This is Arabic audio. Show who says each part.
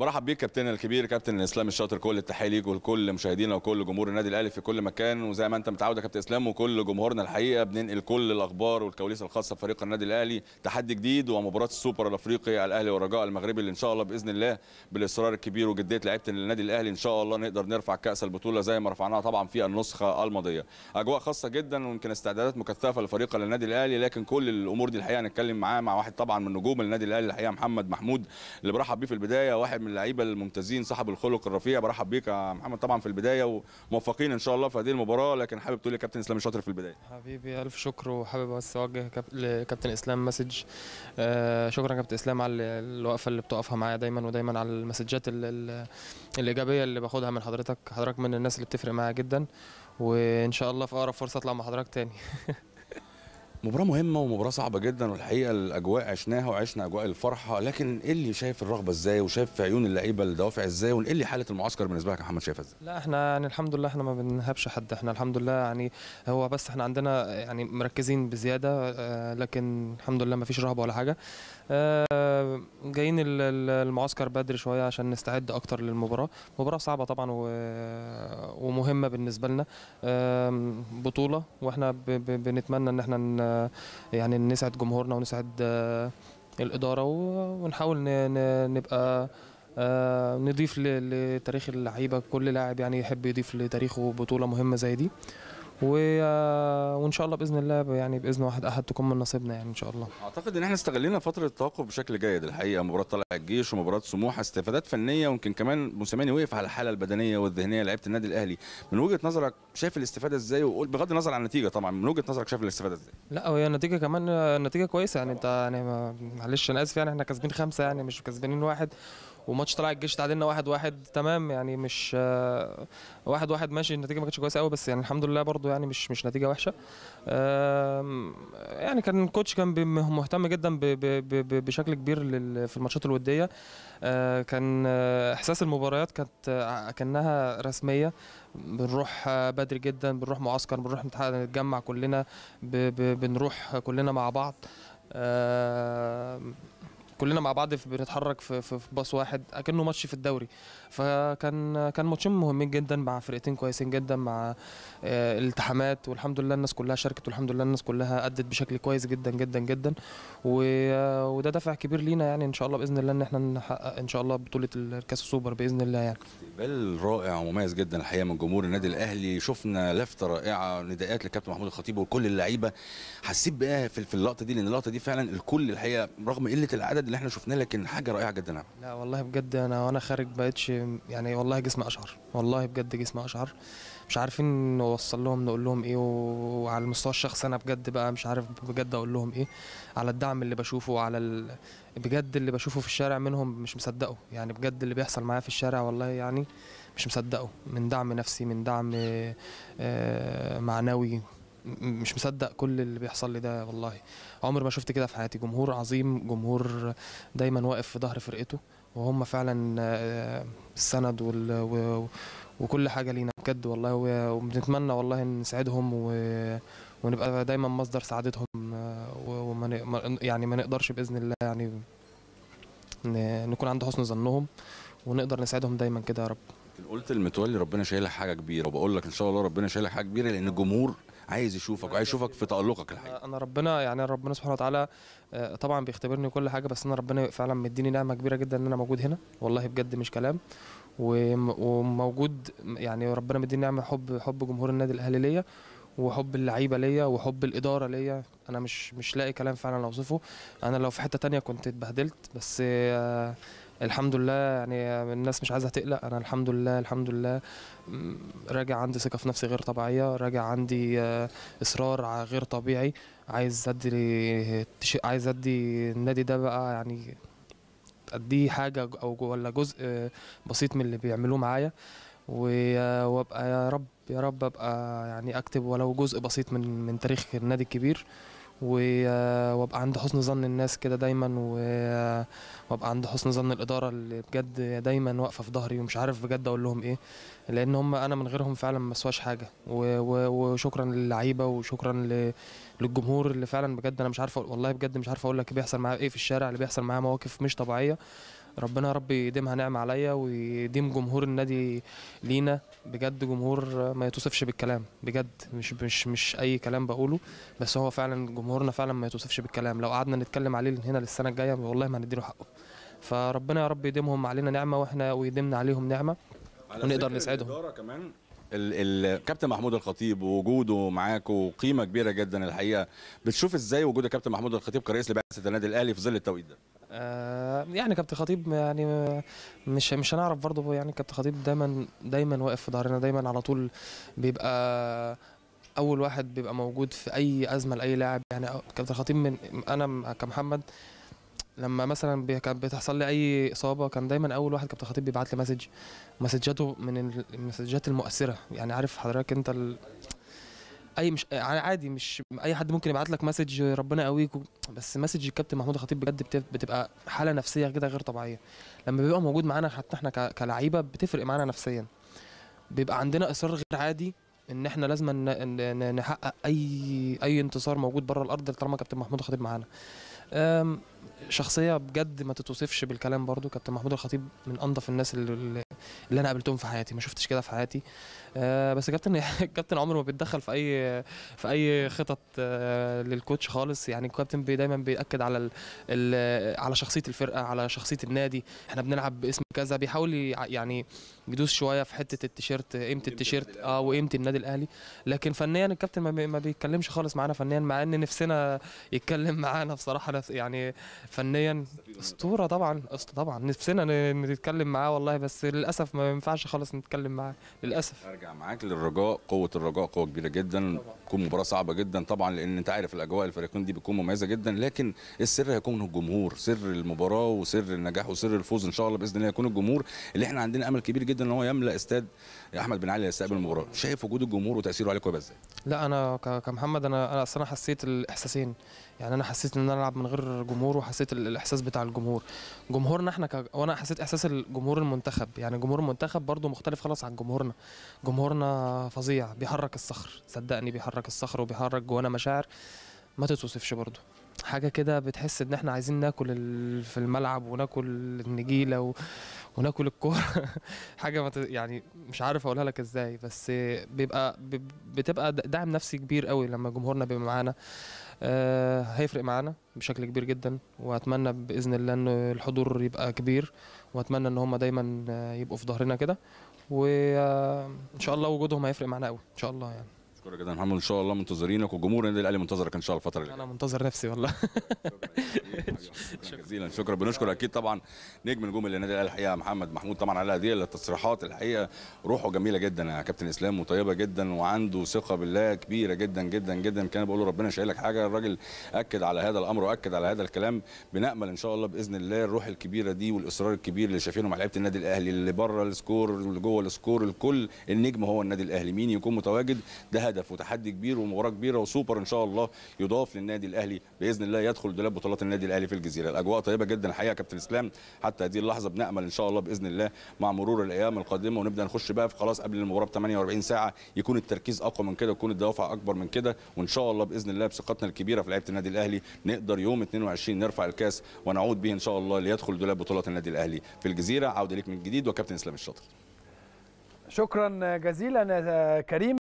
Speaker 1: برحب بيك كابتننا الكبير كابتن اسلام الشاطر كل التحيه ليك ولكل مشاهدينا وكل جمهور النادي الاهلي في كل مكان وزي ما انت متعود يا كابتن اسلام وكل جمهورنا الحقيقه بننقل كل الاخبار والكواليس الخاصه بفريق النادي الاهلي تحدي جديد ومباراه السوبر الافريقي الاهلي والرجاء المغربي اللي ان شاء الله باذن الله بالاصرار الكبير وجديه لعيبه النادي الاهلي ان شاء الله نقدر نرفع كاس البطوله زي ما رفعناها طبعا في النسخه الماضيه اجواء خاصه جدا ويمكن استعدادات مكثفه لفريق النادي الاهلي لكن كل الامور دي الحقيقه هنتكلم معاه مع واحد طبعا من نجوم النادي الاهلي الحقيقه محمد محمود اللي برحب بيه في البدايه واحد من اللعيبه الممتازين صاحب الخلق الرفيع برحب بيك يا محمد طبعا في البدايه وموفقين ان شاء الله في هذه المباراه لكن حابب تقول لكابتن اسلام شاطر في البدايه
Speaker 2: حبيبي الف شكر وحابب بس اوجه لكابتن اسلام مسج آه، شكرا كابتن اسلام على الوقفه اللي بتقفها معايا دايما ودايما على المسجات الايجابيه اللي باخدها من حضرتك حضرتك من الناس اللي
Speaker 1: بتفرق معايا جدا وان شاء الله في اقرب فرصه اطلع مع حضرتك تاني مباراه مهمه ومباراه صعبه جدا والحقيقه الاجواء عشناها وعشنا اجواء الفرحه لكن ايه اللي شايف الرغبه ازاي وشايف في عيون اللعيبه الدوافع ازاي وايه اللي حاله المعسكر بالنسبه لك يا محمد شايفها ازاي
Speaker 2: لا احنا يعني الحمد لله احنا ما بنهبش حد احنا الحمد لله يعني هو بس احنا عندنا يعني مركزين بزياده اه لكن الحمد لله ما فيش رهبه ولا حاجه اه جايين المعسكر بدري شويه عشان نستعد اكتر للمباراه مباراه صعبه طبعا ومهمه بالنسبه لنا اه بطوله واحنا بنتمنى ان احنا آه، يعني نسعد جمهورنا ونسعد آه، الاداره ونحاول نبقى آه، نضيف لتاريخ اللعيبه كل لاعب يعني يحب يضيف لتاريخه بطوله مهمه زي دي آه، وان شاء الله باذن الله يعني باذن واحد احد تكون من نصيبنا يعني ان شاء الله
Speaker 1: اعتقد ان احنا استغلينا فتره التوقف بشكل جيد الحقيقه مباراه طلع الجيش ومباراه سموحه استفادات فنيه ويمكن كمان موسيماني وقف على الحاله البدنيه والذهنيه لعيبه النادي الاهلي من وجهه نظرك شايف الاستفاده ازاي وقول بغض النظر عن النتيجه طبعا من وجهه نظرك شايف الاستفاده ازاي
Speaker 2: لا هي النتيجه كمان نتيجه كويسه يعني انت يعني معلش انا اسف يعني احنا كسبين خمسه يعني مش كسبانين واحد وماتش طلع الجيش تعادلنا واحد واحد تمام يعني مش آه، واحد واحد ماشي النتيجه ما كانتش كويسه قوي بس يعني الحمد لله برضو يعني مش مش نتيجه وحشه يعني كان الكوتش كان مهتم جدا بشكل كبير في الماتشات الوديه آه، كان آه، احساس المباريات كانت كانها رسميه بنروح بدري جدا بنروح معسكر بنروح نتجمع كلنا بنروح كلنا مع بعض كلنا مع بعض بنتحرك في, في, باص واحد اكنه ماتش في الدوري فكان كان ماتشين مهمين جدا مع فرقتين كويسين جدا مع آه، التحامات والحمد لله الناس كلها شاركت والحمد لله الناس كلها ادت بشكل كويس جدا جدا جدا آه، وده دافع كبير لينا يعني ان شاء الله باذن الله ان احنا نحقق ان شاء الله بطوله الكاس السوبر باذن الله يعني
Speaker 1: استقبال رائع ومميز جدا الحقيقه من جمهور النادي الاهلي شفنا لفته رائعه نداءات للكابتن محمود الخطيب وكل اللعيبه حسيت بقى في اللقطه دي لان اللقطه دي فعلا الكل الحقيقه رغم قله العدد اللي احنا شفناه لكن حاجه رائعه جدا عم.
Speaker 2: لا والله بجد انا وانا خارج بقتش يعني والله جسمي اشعر والله بجد جسمي اشعر مش عارفين نوصل لهم نقول لهم ايه وعلى المستوى الشخصي انا بجد بقى مش عارف بجد اقول لهم ايه على الدعم اللي بشوفه وعلى ال... بجد اللي بشوفه في الشارع منهم مش مصدقه يعني بجد اللي بيحصل معايا في الشارع والله يعني مش مصدقه من دعم نفسي من دعم آه، معنوي مش مصدق كل اللي بيحصل لي ده والله عمر ما شفت كده في حياتي جمهور عظيم جمهور دايما واقف في ظهر فرقته وهم فعلا آه، السند وال وكل حاجه لينا بجد والله وبنتمنى والله نساعدهم و... ونبقى دايما مصدر سعادتهم آه، وما ن... يعني ما نقدرش باذن الله يعني ن... نكون عند حسن ظنهم ونقدر نساعدهم دايما كده يا رب
Speaker 1: قلت المتولي ربنا شايلها حاجه كبيره وبقول لك ان شاء الله ربنا شايلها حاجه كبيره لان الجمهور عايز يشوفك وعايز يشوفك في تألقك الحقيقي
Speaker 2: انا ربنا يعني ربنا سبحانه وتعالى آه، طبعا بيختبرني كل حاجه بس انا ربنا فعلا مديني نعمه كبيره جدا ان انا موجود هنا والله بجد مش كلام وموجود يعني ربنا مديني نعمه حب حب جمهور النادي الاهلي ليا وحب اللعيبه ليا وحب الاداره ليا انا مش مش لاقي كلام فعلا اوصفه انا لو في حته تانية كنت اتبهدلت بس آه، الحمد لله يعني الناس مش عايزه تقلق انا الحمد لله الحمد لله راجع عندي ثقه في نفسي غير طبيعيه راجع عندي آه، اصرار غير طبيعي عايز ادي عايز ادي النادي ده بقى يعني اديه حاجه او ولا جزء آه، بسيط من اللي بيعملوه معايا آه، وابقى يا رب يا رب ابقى يعني اكتب ولو جزء بسيط من من تاريخ النادي الكبير وابقى عند حسن ظن الناس كده دايما وابقى عند حسن ظن الاداره اللي بجد دايما واقفه في ظهري ومش عارف بجد اقول لهم ايه لان هم انا من غيرهم فعلا ما اسواش حاجه وشكرا للعيبه وشكرا للجمهور اللي فعلا بجد انا مش عارف والله بجد مش عارف اقول لك بيحصل معايا ايه في الشارع اللي بيحصل معايا مواقف مش طبيعيه ربنا يا رب يديمها نعمه عليا ويديم جمهور النادي لينا بجد جمهور ما يتوصفش بالكلام بجد مش مش مش اي كلام بقوله بس هو فعلا جمهورنا فعلا ما يتوصفش بالكلام لو قعدنا نتكلم عليه هنا للسنه الجايه والله ما هنديله حقه فربنا يا رب يديمهم علينا نعمه واحنا ويديمنا عليهم نعمه ونقدر نسعدهم
Speaker 1: كمان الكابتن محمود الخطيب وجوده معاك وقيمه كبيره جدا الحقيقه بتشوف ازاي وجود الكابتن محمود الخطيب كرئيس لبعثه النادي الاهلي في ظل التوقيت ده
Speaker 2: آه، يعني كابتن خطيب يعني مش مش هنعرف برضه يعني كابتن خطيب دايما دايما واقف في ظهرنا دايما على طول بيبقى اول واحد بيبقى موجود في اي ازمه لاي لاعب يعني كابتن خطيب من انا كمحمد لما مثلا كانت بتحصل لي اي اصابه كان دايما اول واحد كابتن خطيب بيبعت لي مسج مسجاته من المسجات المؤثره يعني عارف حضرتك انت اي مش عادي مش اي حد ممكن يبعت لك مسج ربنا يقويك بس مسج الكابتن محمود الخطيب بجد بتبقى حاله نفسيه كده غير طبيعيه لما بيبقى موجود معانا حتى احنا كلعيبه بتفرق معانا نفسيا بيبقى عندنا اصرار غير عادي ان احنا لازم نحقق اي اي انتصار موجود بره الارض طالما كابتن محمود الخطيب معانا آمم، شخصيه بجد ما تتوصفش بالكلام برضو كابتن محمود الخطيب من انظف الناس اللي اللي انا قابلتهم في حياتي ما شفتش كده في حياتي آه، بس كابتن الكابتن عمره ما بيتدخل في اي في اي خطط آه، للكوتش خالص يعني الكابتن دايما بياكد على على شخصيه الفرقه على شخصيه النادي احنا بنلعب باسم كذا بيحاول يعني يدوس شويه في حته التيشيرت قيمه التيشيرت اه وقيمه النادي الاهلي لكن فنيا الكابتن ما بيتكلمش خالص معانا فنيا مع ان نفسنا يتكلم معانا بصراحه يعني فنيا اسطوره طبعا طبعا نفسنا نتكلم معاه والله بس للاسف للاسف ما ينفعش خالص نتكلم معاه
Speaker 1: للاسف ارجع معاك للرجاء قوه الرجاء قوه كبيره جدا تكون مباراه صعبه جدا طبعا لان انت عارف الاجواء الفريقين دي بتكون مميزه جدا لكن السر هيكون الجمهور سر المباراه وسر النجاح وسر الفوز ان شاء الله باذن الله يكون الجمهور اللي احنا عندنا امل كبير جدا ان هو يملا استاد احمد بن علي يستقبل المباراه شايف وجود الجمهور وتاثيره عليكم ازاي
Speaker 2: لا انا كمحمد انا انا اصلا حسيت الاحساسين يعني انا حسيت ان انا العب من غير جمهور وحسيت الاحساس بتاع الجمهور جمهورنا احنا ك... وانا حسيت احساس الجمهور المنتخب يعني جمهور المنتخب برضو مختلف خالص عن جمهورنا جمهورنا فظيع بيحرك الصخر صدقني بيحرك الصخر وبيحرك جوانا مشاعر ما تتوصفش برضو حاجه كده بتحس ان احنا عايزين ناكل في الملعب وناكل النجيله و... وناكل الكوره حاجه ما ت... يعني مش عارف اقولها لك ازاي بس بيبقى بتبقى دعم نفسي كبير قوي لما جمهورنا بيبقى معانا آه، هيفرق معانا بشكل كبير جدا واتمنى باذن الله ان الحضور يبقى كبير واتمنى ان هم دايما يبقوا في ظهرنا كده وان آه، شاء الله وجودهم هيفرق معانا قوي ان شاء الله يعني
Speaker 1: شكرا جدا محمد ان شاء الله منتظرينك وجمهور النادي الاهلي منتظرك ان شاء الله الفتره اللي انا
Speaker 2: منتظر نفسي والله
Speaker 1: شكرا جزيلا شكرا بنشكر اكيد طبعا نجم نجوم النادي الاهلي الحقيقه محمد محمود طبعا على هذه التصريحات الحقيقه روحه جميله جدا يا كابتن اسلام وطيبه جدا وعنده ثقه بالله كبيره جدا جدا جدا كان بقول له ربنا لك حاجه الراجل اكد على هذا الامر واكد على هذا الكلام بنامل ان شاء الله باذن الله الروح الكبيره دي والاصرار الكبير اللي شايفينه مع لعيبه النادي الاهلي اللي بره السكور واللي جوه السكور الكل النجم هو النادي الاهلي مين يكون متواجد ده هدف هدف وتحدي كبير ومباراه كبيره وسوبر ان شاء الله يضاف للنادي الاهلي باذن الله يدخل دولاب بطولات النادي الاهلي في الجزيره الاجواء طيبه جدا الحقيقه كابتن اسلام حتى هذه اللحظه بنامل ان شاء الله باذن الله مع مرور الايام القادمه ونبدا نخش بقى في خلاص قبل المباراه ب 48 ساعه يكون التركيز اقوى من كده ويكون الدوافع اكبر من كده وان شاء الله باذن الله بثقتنا الكبيره في لعيبه النادي الاهلي نقدر يوم 22 نرفع الكاس ونعود به ان شاء الله ليدخل دولاب بطولات النادي الاهلي في الجزيره عوده ليك من جديد وكابتن اسلام الشاطر
Speaker 2: شكرا جزيلا كريم